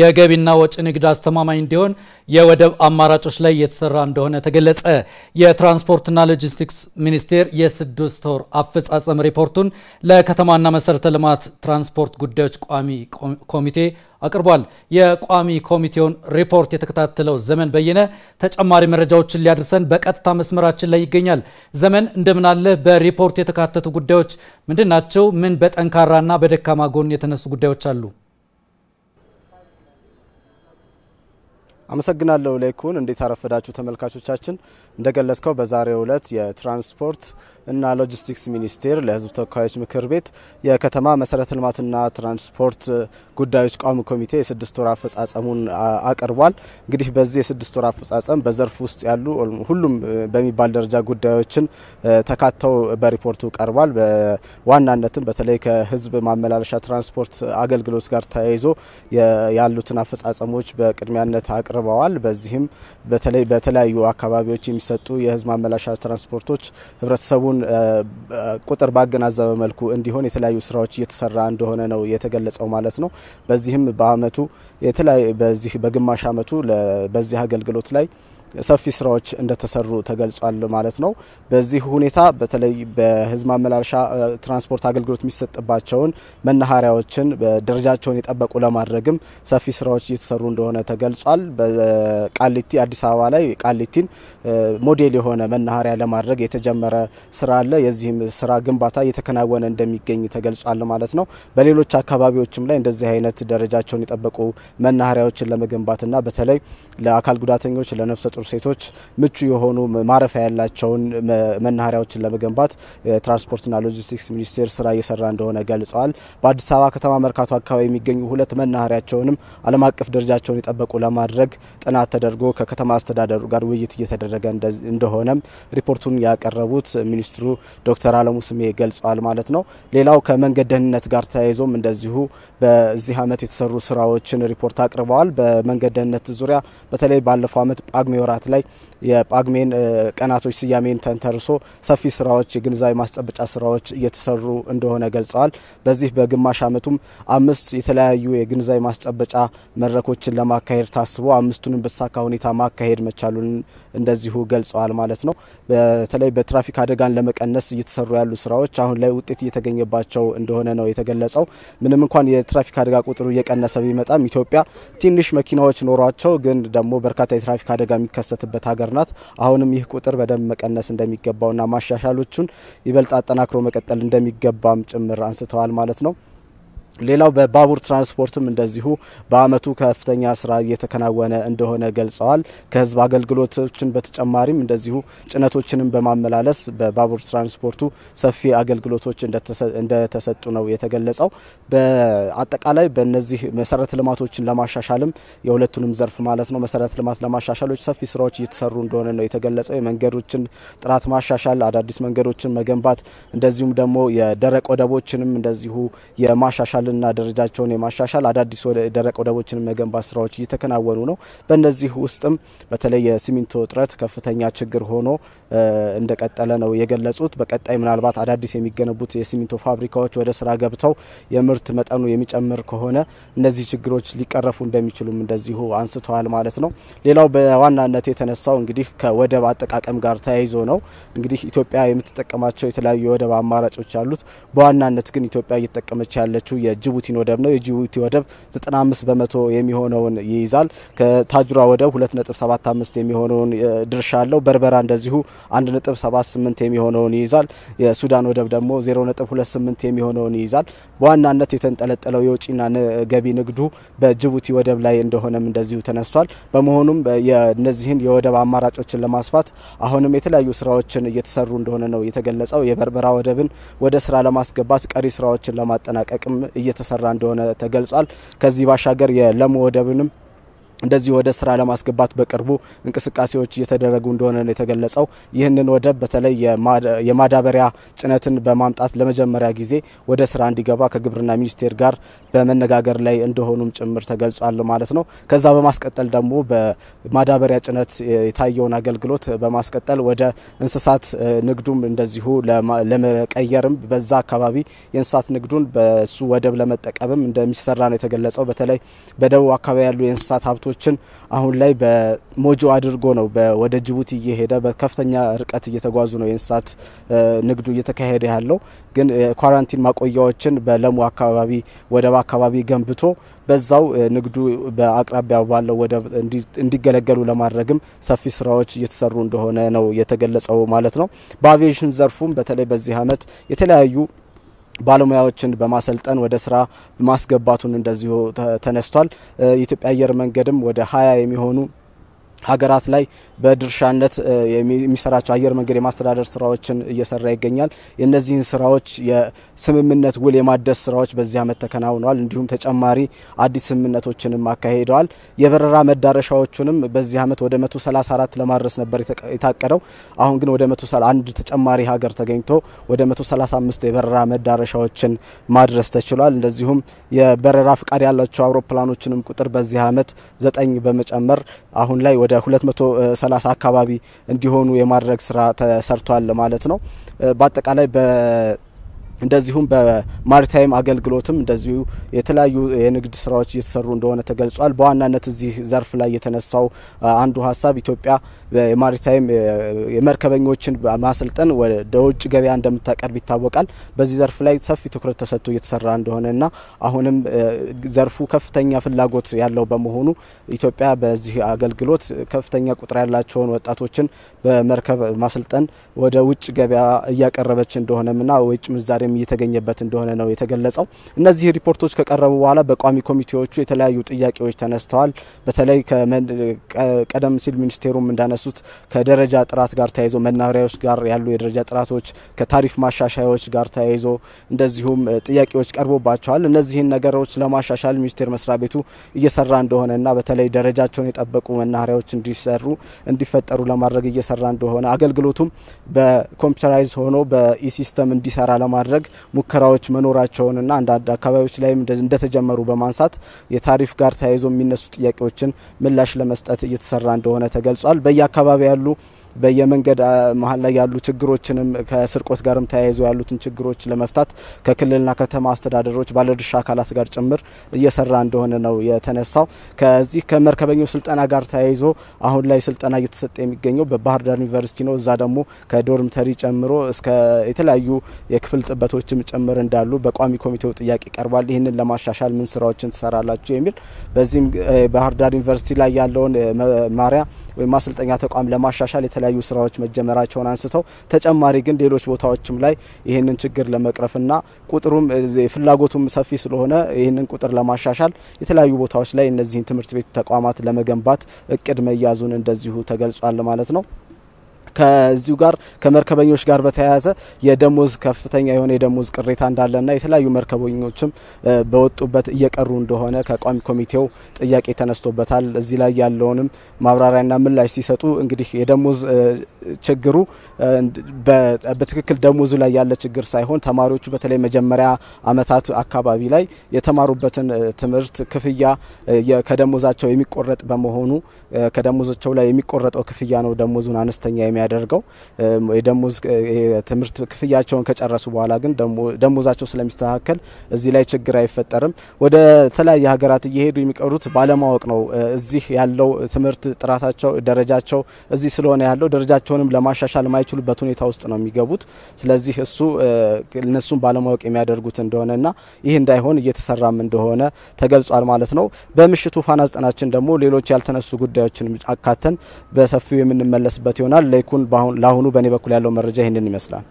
የገቢና ወጪ ንግድ አስተማማኝ እንዲሆን የወደብ አማራጮች ላይ እየተሰራ እንደሆነ ተገለጸ። የትራንስፖርትና ሎጂስቲክስ ሚኒስቴር የስድስት ወር አፈጻጸም ሪፖርቱን ለከተማና መሰረተ ልማት ትራንስፖርት ጉዳዮች ቋሚ ኮሚቴ አቅርቧል። የቋሚ ኮሚቴውን ሪፖርት የተከታተለው ዘመን በየነ ተጨማሪ መረጃዎችን ሊያደርሰን በቀጥታ መስመራችን ላይ ይገኛል። ዘመን እንደምን አለ? በሪፖርት የተካተቱ ጉዳዮች ምንድን ናቸው? ምን በጠንካራና በደካማ ጎን የተነሱ ጉዳዮች አሉ? አመሰግናለሁ ላይኩን። እንዴት አረፈዳችሁ ተመልካቾቻችን። እንደገለጽከው በዛሬው ዕለት የትራንስፖርት እና ሎጂስቲክስ ሚኒስቴር ለህዝብ ተወካዮች ምክር ቤት የከተማ መሰረተ ልማትና ትራንስፖርት ጉዳዮች ቋሚ ኮሚቴ የስድስት ወር አፈጻጸሙን አቅርቧል። እንግዲህ በዚህ የስድስት ወር አፈጻጸም በዘርፍ ውስጥ ያሉ ሁሉም በሚባል ደረጃ ጉዳዮችን ተካተው በሪፖርቱ ቀርቧል። በዋናነትም በተለይ ከህዝብ ማመላለሻ ትራንስፖርት አገልግሎት ጋር ተያይዞ ያሉትን አፈጻጸሞች በቅድሚያነት አቅር አቅርበዋል። በዚህም በተለይ በተለያዩ አካባቢዎች የሚሰጡ የህዝብ ማመላሻ ትራንስፖርቶች ህብረተሰቡን ቁጥር ባገናዘበ መልኩ እንዲሆን የተለያዩ ስራዎች እየተሰራ እንደሆነ ነው የተገለጸው ማለት ነው። በዚህም በአመቱ በዚህ በግማሽ አመቱ በዚህ አገልግሎት ላይ ሰፊ ስራዎች እንደተሰሩ ተገልጿል ማለት ነው። በዚህ ሁኔታ በተለይ በህዝብ ማመላለሻ ትራንስፖርት አገልግሎት የሚሰጥባቸውን መናኸሪያዎችን ደረጃቸውን የጠበቁ ለማድረግም ሰፊ ስራዎች እየተሰሩ እንደሆነ ተገልጿል። በቃሊቲ አዲስ አበባ ላይ ቃሊቲን ሞዴል የሆነ መናኸሪያ ለማድረግ የተጀመረ ስራ አለ። የዚህም ስራ ግንባታ እየተከናወነ እንደሚገኝ ተገልጿል ማለት ነው። በሌሎች አካባቢዎችም ላይ እንደዚህ አይነት ደረጃቸውን የጠበቁ መናኸሪያዎችን ለመገንባትና በተለይ ለአካል ጉዳተኞች ለነፍሰ ጡር ሴቶች ምቹ የሆኑ ማረፊያ ያላቸውን መናኸሪያዎችን ለመገንባት የትራንስፖርትና ሎጂስቲክስ ሚኒስቴር ስራ እየሰራ እንደሆነ ገልጸዋል። በአዲስ አበባ ከተማ መርካቶ አካባቢ የሚገኙ ሁለት መናኸሪያቸውንም ዓለም አቀፍ ደረጃቸውን የጠበቁ ለማድረግ ጥናት ተደርጎ ከከተማ አስተዳደሩ ጋር ውይይት እየተደረገ እንደሆነም ሪፖርቱን ያቀረቡት ሚኒስትሩ ዶክተር አለሙ ስሜ ገልጸዋል ማለት ነው። ሌላው ከመንገድ ደህንነት ጋር ተያይዞም እንደዚሁ በዚህ ዓመት የተሰሩ ስራዎችን ሪፖርት አቅርበዋል። በመንገድ ደህንነት ዙሪያ በተለይ ባለፈው ዓመት ጳጉሜ ወራት ላይ የጳጉሜን ቀናቶች ስያሜን ተንተርሶ ሰፊ ስራዎች፣ የግንዛቤ ማስጨበጫ ስራዎች እየተሰሩ እንደሆነ ገልጸዋል። በዚህ በግማሽ ዓመቱም አምስት የተለያዩ የግንዛቤ ማስጨበጫ መድረኮችን ለማካሄድ ታስቦ አምስቱንም በተሳካ ሁኔታ ማካሄድ መቻሉን እንደዚሁ ገልጸዋል ማለት ነው። በተለይ በትራፊክ አደጋን ለመቀነስ እየተሰሩ ያሉ ስራዎች አሁን ላይ ውጤት እየተገኘባቸው እንደሆነ ነው የተገለጸው። ምንም እንኳን የትራፊክ አደጋ ቁጥሩ እየቀነሰ ቢመጣም ኢትዮጵያ ትንሽ መኪናዎች ኖሯቸው ግን ደግሞ በርካታ የትራፊክ አደጋ የሚከሰትበት ሀገር ናት። አሁንም ይህ ቁጥር በደንብ መቀነስ እንደሚገባውና ማሻሻሎቹን ይበልጥ አጠናክሮ መቀጠል እንደሚገባም ጭምር አንስተዋል ማለት ነው። ሌላው በባቡር ትራንስፖርትም እንደዚሁ በአመቱ ከፍተኛ ስራ እየተከናወነ እንደሆነ ገልጸዋል። ከህዝብ አገልግሎቶችን በተጨማሪም እንደዚሁ ጭነቶችንም በማመላለስ በባቡር ትራንስፖርቱ ሰፊ አገልግሎቶች እንደተሰጡ ነው የተገለጸው። በአጠቃላይ በእነዚህ መሰረተ ልማቶችን ለማሻሻልም የሁለቱንም ዘርፍ ማለት ነው መሰረተ ልማት ለማሻሻሎች ሰፊ ስራዎች እየተሰሩ እንደሆነ ነው የተገለጸው። የመንገዶችን ጥራት ማሻሻል፣ አዳዲስ መንገዶችን መገንባት እንደዚሁም ደግሞ የደረቅ ወደቦችንም እንደዚሁ የማሻሻል የማሻሻልና ደረጃቸውን የማሻሻል አዳዲስ ደረቅ ወደቦችን መገንባት ስራዎች እየተከናወኑ ነው። በእነዚህ ውስጥም በተለይ የሲሚንቶ እጥረት ከፍተኛ ችግር ሆኖ እንደቀጠለ ነው የገለጹት። በቀጣይ ምናልባት አዳዲስ የሚገነቡት የሲሚንቶ ፋብሪካዎች ወደ ስራ ገብተው የምርት መጠኑ የሚጨምር ከሆነ እነዚህ ችግሮች ሊቀረፉ እንደሚችሉም እንደዚሁ አንስተዋል ማለት ነው። ሌላው በዋናነት የተነሳው እንግዲህ ከወደብ አጠቃቀም ጋር ተያይዞ ነው። እንግዲህ ኢትዮጵያ የምትጠቀማቸው የተለያዩ የወደብ አማራጮች አሉት። በዋናነት ግን ኢትዮጵያ እየተጠቀመች ያለችው የጅቡቲን ወደብ ነው። የጅቡቲ ወደብ 95 በመቶ የሚሆነውን ይይዛል። ከታጁራ ወደብ 2.75 የሚሆነውን ድርሻ አለው። በርበራ እንደዚሁ 1.78 የሚሆነውን ይይዛል። የሱዳን ወደብ ደግሞ 0.28 የሚሆነውን ይይዛል። በዋናነት የተንጠለጠለው የውጭና ገቢ ንግዱ በጅቡቲ ወደብ ላይ እንደሆነም እንደዚሁ ተነስቷል። በመሆኑም የነዚህን የወደብ አማራጮችን ለማስፋት አሁንም የተለያዩ ስራዎችን እየተሰሩ እንደሆነ ነው የተገለጸው። የበርበራ ወደብን ወደ ስራ ለማስገባት ቀሪ ስራዎችን ለማጠናቀቅም እየተሰራ እንደሆነ ተገልጿል። ከዚህ ባሻገር የለሙ ወደብንም እንደዚህ ወደ ስራ ለማስገባት በቅርቡ እንቅስቃሴዎች እየተደረጉ እንደሆነ ነው የተገለጸው። ይህንን ወደብ በተለይ የማዳበሪያ ጭነትን በማምጣት ለመጀመሪያ ጊዜ ወደ ስራ እንዲገባ ከግብርና ሚኒስቴር ጋር በመነጋገር ላይ እንደሆኑም ጭምር ተገልጿል ማለት ነው። ከዛ በማስቀጠል ደግሞ በማዳበሪያ ጭነት የታየውን አገልግሎት በማስቀጠል ወደ እንስሳት ንግዱም እንደዚሁ ለመቀየርም በዛ አካባቢ የእንስሳት ንግዱን በሱ ወደብ ለመጠቀምም እንደሚሰራ ነው የተገለጸው። በተለይ በደቡብ አካባቢ ያሉ የእንስሳት ሀብቶ ምርቶችን አሁን ላይ በሞጆ አድርጎ ነው ወደ ጅቡቲ እየሄደ በከፍተኛ ርቀት እየተጓዙ ነው የእንስሳት ንግዱ እየተካሄደ ያለው። ግን ኳራንቲን ማቆያዎችን በለሙ አካባቢ ወደብ አካባቢ ገንብቶ በዛው ንግዱ በአቅራቢያ ባለው ወደብ እንዲገለገሉ ለማድረግም ሰፊ ስራዎች እየተሰሩ እንደሆነ ነው የተገለጸው ማለት ነው። በአቪዬሽን ዘርፉም በተለይ በዚህ አመት የተለያዩ ባለሙያዎችን በማሰልጠን ወደ ስራ ማስገባቱን እንደዚሁ ተነስቷል። የኢትዮጵያ አየር መንገድም ወደ ሀያ የሚሆኑ ሀገራት ላይ በድርሻነት የሚሰራቸው አየር መንገድ የማስተዳደር ስራዎችን እየሰራ ይገኛል። የእነዚህን ስራዎች የስምምነት ውል የማደስ ስራዎች በዚህ አመት ተከናውነዋል። እንዲሁም ተጨማሪ አዲስ ስምምነቶችንም አካሂደዋል። የበረራ መዳረሻዎቹንም በዚህ ዓመት ወደ 134 ለማድረስ ነበር የታቀደው። አሁን ግን ወደ አንድ ተጨማሪ ሀገር ተገኝቶ ወደ 135 የበረራ መዳረሻዎችን ማድረስ ተችሏል። እንደዚሁም የበረራ ፍቃድ ያላቸው አውሮፕላኖችንም ቁጥር በዚህ አመት ዘጠኝ በመጨመር አሁን ላይ ወደ ወደ 230 አካባቢ እንዲሆኑ የማድረግ ስራ ተሰርቷል ማለት ነው። በአጠቃላይ በ እንደዚሁም በማሪታይም አገልግሎትም እንደዚሁ የተለያዩ የንግድ ስራዎች እየተሰሩ እንደሆነ ተገልጿል። በዋናነት እዚህ ዘርፍ ላይ የተነሳው አንዱ ሀሳብ ኢትዮጵያ የማሪታይም የመርከበኞችን ማሰልጠን ወደ ውጭ ገበያ እንደምታቀርብ ይታወቃል። በዚህ ዘርፍ ላይ ሰፊ ትኩረት ተሰጥቶ እየተሰራ እንደሆነና አሁንም ዘርፉ ከፍተኛ ፍላጎት ያለው በመሆኑ ኢትዮጵያ በዚህ አገልግሎት ከፍተኛ ቁጥር ያላቸውን ወጣቶችን በመርከብ ማሰልጠን ወደ ውጭ ገበያ እያቀረበች እንደሆነምና ውጭ ምንዛሬ ጥንካሬም እየተገኘበት እንደሆነ ነው የተገለጸው። እነዚህ ሪፖርቶች ከቀረቡ በኋላ በቋሚ ኮሚቴዎቹ የተለያዩ ጥያቄዎች ተነስተዋል። በተለይ ቀደም ሲል ሚኒስቴሩም እንዳነሱት ከደረጃ ጥራት ጋር ተያይዞ መናኸሪያዎች ጋር ያሉ የደረጃ ጥራቶች ከታሪፍ ማሻሻያዎች ጋር ተያይዞ እንደዚሁም ጥያቄዎች ቀርቦባቸዋል። እነዚህን ነገሮች ለማሻሻል ሚኒስቴር መስሪያ ቤቱ እየሰራ እንደሆነና በተለይ ደረጃቸውን የጠበቁ መናኸሪያዎች እንዲሰሩ እንዲፈጠሩ ለማድረግ እየሰራ እንደሆነ አገልግሎቱም በኮምፒውተራይዝ ሆኖ በኢሲስተም እንዲሰራ ለማድረግ ለማድረግ ሙከራዎች መኖራቸውንና አንዳንድ አካባቢዎች ላይም እንደተጀመሩ በማንሳት የታሪፍ ጋር ተያይዞ የሚነሱ ጥያቄዎችን ምላሽ ለመስጠት እየተሰራ እንደሆነ ተገልጿል። በየአካባቢ ያሉ በየመንገድ መሀል ላይ ያሉ ችግሮችንም ከስርቆት ጋርም ተያይዞ ያሉትን ችግሮች ለመፍታት ከክልልና ከተማ አስተዳደሮች ባለድርሻ አካላት ጋር ጭምር እየሰራ እንደሆነ ነው የተነሳው። ከዚህ ከመርከበኛው ስልጠና ጋር ተያይዞ አሁን ላይ ስልጠና እየተሰጠ የሚገኘው በባህር ዳር ዩኒቨርሲቲ ነው። እዛ ደግሞ ከዶርምተሪ ጨምሮ እስከ የተለያዩ የክፍል ጥበቶችም ጭምር እንዳሉ በቋሚ ኮሚቴው ጥያቄ ቀርቧል። ይህንን ለማሻሻል ምን ስራዎችን ትሰራላችሁ የሚል በዚህም ባህር ዳር ዩኒቨርሲቲ ላይ ያለውን ማሪያ ወይም ማሰልጠኛ ተቋም ለማሻሻል የተለያዩ ስራዎች መጀመራቸውን አንስተው ተጨማሪ ግን ሌሎች ቦታዎችም ላይ ይህንን ችግር ለመቅረፍና ቁጥሩም ፍላጎቱም ሰፊ ስለሆነ ይህንን ቁጥር ለማሻሻል የተለያዩ ቦታዎች ላይ እነዚህን ትምህርት ቤት ተቋማት ለመገንባት እቅድ መያዙን እንደዚሁ ተገልጿል ማለት ነው። ከዚሁ ጋር ከመርከበኞች ጋር በተያያዘ የደሞዝ ከፍተኛ የሆነ የደሞዝ ቅሬታ እንዳለና የተለያዩ መርከበኞችም በወጡበት እየቀሩ እንደሆነ ከቋሚ ኮሚቴው ጥያቄ ተነስቶበታል። እዚህ ላይ ያለውንም ማብራሪያና ምላሽ ሲሰጡ እንግዲህ የደሞዝ ችግሩ በትክክል ደሞዙ ላይ ያለ ችግር ሳይሆን ተማሪዎቹ በተለይ መጀመሪያ አመታት አካባቢ ላይ የተማሩበትን ትምህርት ክፍያ ከደሞዛቸው የሚቆረጥ በመሆኑ ከደሞዛቸው ላይ የሚቆረጠው ክፍያ ነው ደሞዙን አነስተኛ የሚያ የሚያደርገው ደሞዝ ትምህርት ክፍያቸውን ከጨረሱ በኋላ ግን ደሞዛቸው ስለሚስተካከል እዚህ ላይ ችግር አይፈጠርም። ወደ ተለያየ ሀገራት እየሄዱ የሚቀሩት ባለማወቅ ነው። እዚህ ያለው ትምህርት ጥራታቸው፣ ደረጃቸው እዚህ ስለሆነ ያለው ደረጃቸውንም ለማሻሻል የማይችሉበት ሁኔታ ውስጥ ነው የሚገቡት። ስለዚህ እሱ እነሱን ባለማወቅ የሚያደርጉት እንደሆነና ይህ እንዳይሆን እየተሰራም እንደሆነ ተገልጿል ማለት ነው። በምሽቱ ፋና ዘጠናችን ደግሞ ሌሎች ያልተነሱ ጉዳዮችን አካተን በሰፊው የምንመለስበት ይሆናል። ለአሁኑ በእኔ በኩል ያለው መረጃ ይህንን ይመስላል።